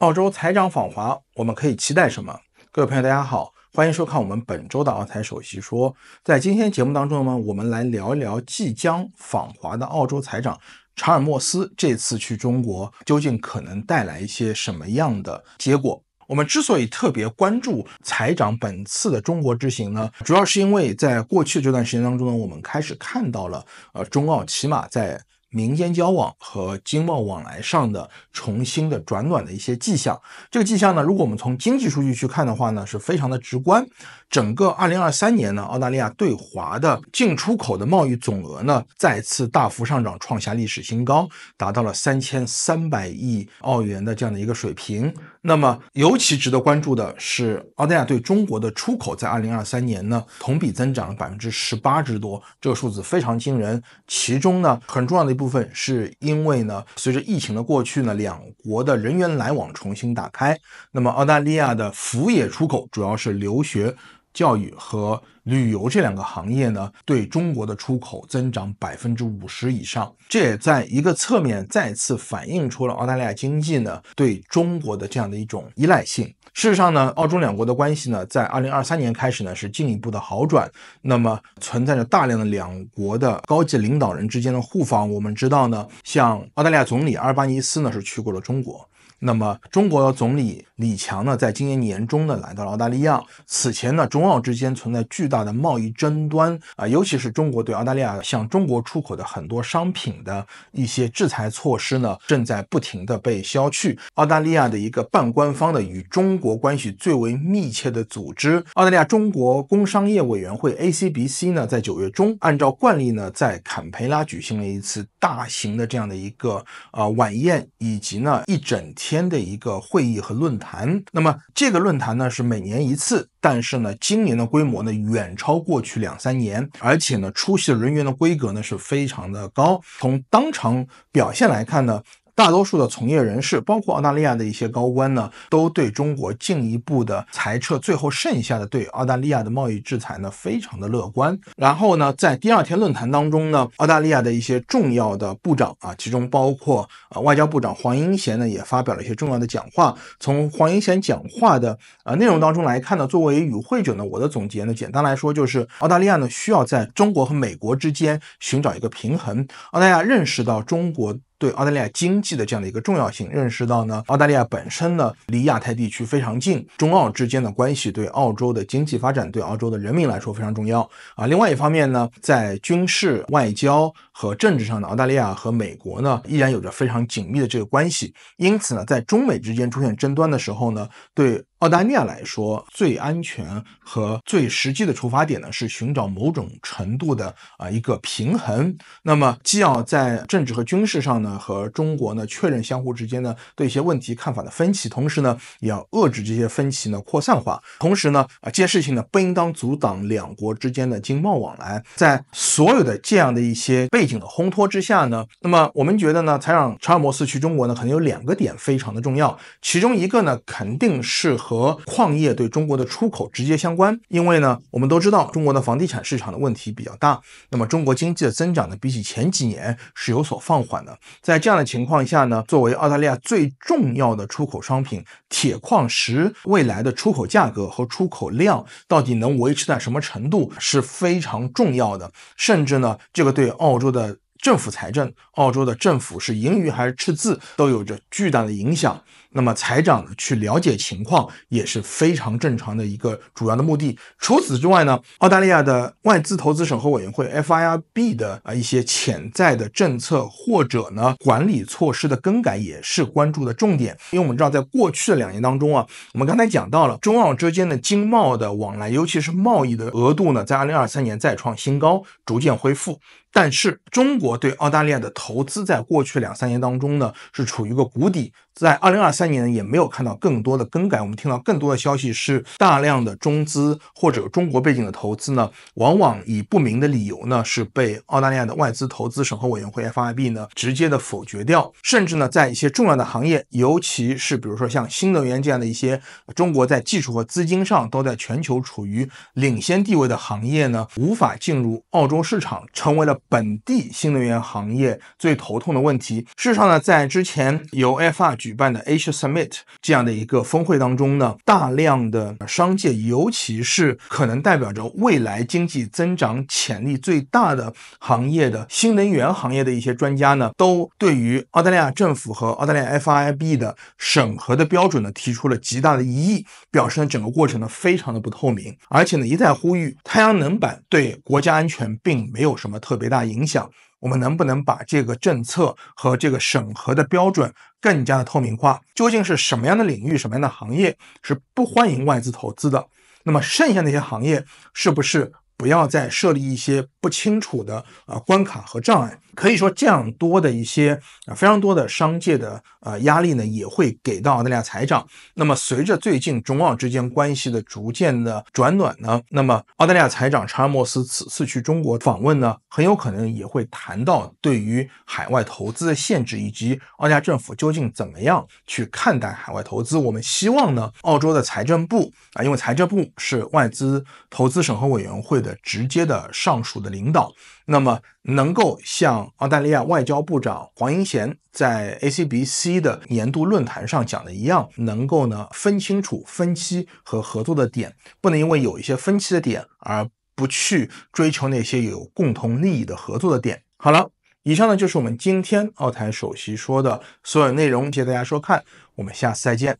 澳洲财长访华，我们可以期待什么？各位朋友，大家好，欢迎收看我们本周的《澳财首席说》。在今天节目当中呢，我们来聊一聊即将访华的澳洲财长查尔莫斯这次去中国究竟可能带来一些什么样的结果。我们之所以特别关注财长本次的中国之行呢，主要是因为在过去这段时间当中呢，我们开始看到了呃中澳起码在。民间交往和经贸往来上的重新的转暖的一些迹象，这个迹象呢，如果我们从经济数据去看的话呢，是非常的直观。整个二零二三年呢，澳大利亚对华的进出口的贸易总额呢，再次大幅上涨，创下历史新高，达到了三千三百亿澳元的这样的一个水平。那么，尤其值得关注的是，澳大利亚对中国的出口在二零二三年呢，同比增长了百分之十八之多，这个数字非常惊人。其中呢，很重要的一部分是因为呢，随着疫情的过去呢，两国的人员来往重新打开。那么，澳大利亚的服务业出口主要是留学。教育和旅游这两个行业呢，对中国的出口增长百分之五十以上，这也在一个侧面再次反映出了澳大利亚经济呢对中国的这样的一种依赖性。事实上呢，澳中两国的关系呢，在二零二三年开始呢是进一步的好转。那么存在着大量的两国的高级领导人之间的互访。我们知道呢，像澳大利亚总理阿尔巴尼斯呢是去过了中国。那么，中国的总理李强呢，在今年年中呢，来到了澳大利亚。此前呢，中澳之间存在巨大的贸易争端啊，尤其是中国对澳大利亚向中国出口的很多商品的一些制裁措施呢，正在不停的被消去。澳大利亚的一个半官方的与中国关系最为密切的组织——澳大利亚中国工商业委员会 （ACBC） 呢，在九月中，按照惯例呢，在坎培拉举行了一次大型的这样的一个啊晚宴，以及呢一整天。天的一个会议和论坛，那么这个论坛呢是每年一次，但是呢今年的规模呢远超过去两三年，而且呢出席的人员的规格呢是非常的高。从当场表现来看呢。大多数的从业人士，包括澳大利亚的一些高官呢，都对中国进一步的裁撤最后剩下的对澳大利亚的贸易制裁呢，非常的乐观。然后呢，在第二天论坛当中呢，澳大利亚的一些重要的部长啊，其中包括呃外交部长黄英贤呢，也发表了一些重要的讲话。从黄英贤讲话的呃内容当中来看呢，作为与会者呢，我的总结呢，简单来说就是澳大利亚呢，需要在中国和美国之间寻找一个平衡。澳大利亚认识到中国。对澳大利亚经济的这样的一个重要性，认识到呢，澳大利亚本身呢离亚太地区非常近，中澳之间的关系对澳洲的经济发展、对澳洲的人民来说非常重要啊。另外一方面呢，在军事外交。和政治上的澳大利亚和美国呢，依然有着非常紧密的这个关系。因此呢，在中美之间出现争端的时候呢，对澳大利亚来说最安全和最实际的出发点呢，是寻找某种程度的啊一个平衡。那么，既要在政治和军事上呢，和中国呢确认相互之间呢对一些问题看法的分歧，同时呢，也要遏制这些分歧呢扩散化。同时呢，啊，这件事情呢不应当阻挡两国之间的经贸往来。在所有的这样的一些背。的烘托之下呢，那么我们觉得呢，才让查尔莫斯去中国呢，可能有两个点非常的重要。其中一个呢，肯定是和矿业对中国的出口直接相关，因为呢，我们都知道中国的房地产市场的问题比较大，那么中国经济的增长呢，比起前几年是有所放缓的。在这样的情况下呢，作为澳大利亚最重要的出口商品铁矿石，未来的出口价格和出口量到底能维持在什么程度是非常重要的，甚至呢，这个对澳洲的的政府财政，澳洲的政府是盈余还是赤字，都有着巨大的影响。那么财长去了解情况也是非常正常的一个主要的目的。除此之外呢，澳大利亚的外资投资审核委员会 FIRB 的啊一些潜在的政策或者呢管理措施的更改也是关注的重点。因为我们知道，在过去的两年当中啊，我们刚才讲到了中澳之间的经贸的往来，尤其是贸易的额度呢，在2023年再创新高，逐渐恢复。但是中国对澳大利亚的投资，在过去两三年当中呢，是处于一个谷底，在二零二三年也没有看到更多的更改。我们听到更多的消息是，大量的中资或者中国背景的投资呢，往往以不明的理由呢，是被澳大利亚的外资投资审核委员会 FIB 呢直接的否决掉，甚至呢，在一些重要的行业，尤其是比如说像新能源这样的一些中国在技术和资金上都在全球处于领先地位的行业呢，无法进入澳洲市场，成为了。本地新能源行业最头痛的问题。事实上呢，在之前由 FR 举办的 Asia Summit 这样的一个峰会当中呢，大量的商界，尤其是可能代表着未来经济增长潜力最大的行业的新能源行业的一些专家呢，都对于澳大利亚政府和澳大利亚 f i b 的审核的标准呢，提出了极大的异议，表示呢整个过程呢非常的不透明，而且呢一再呼吁太阳能板对国家安全并没有什么特别。大影响，我们能不能把这个政策和这个审核的标准更加的透明化？究竟是什么样的领域、什么样的行业是不欢迎外资投资的？那么剩下那些行业是不是？不要再设立一些不清楚的呃关卡和障碍。可以说，这样多的一些啊非常多的商界的呃压力呢，也会给到澳大利亚财长。那么，随着最近中澳之间关系的逐渐的转暖呢，那么澳大利亚财长查尔莫斯此次去中国访问呢，很有可能也会谈到对于海外投资的限制，以及澳大利亚政府究竟怎么样去看待海外投资。我们希望呢，澳洲的财政部啊，因为财政部是外资投资审核委员会的。直接的上属的领导，那么能够像澳大利亚外交部长黄英贤在 ACBC 的年度论坛上讲的一样，能够呢分清楚分歧和合作的点，不能因为有一些分歧的点而不去追求那些有共同利益的合作的点。好了，以上呢就是我们今天澳台首席说的所有内容，谢谢大家收看，我们下次再见。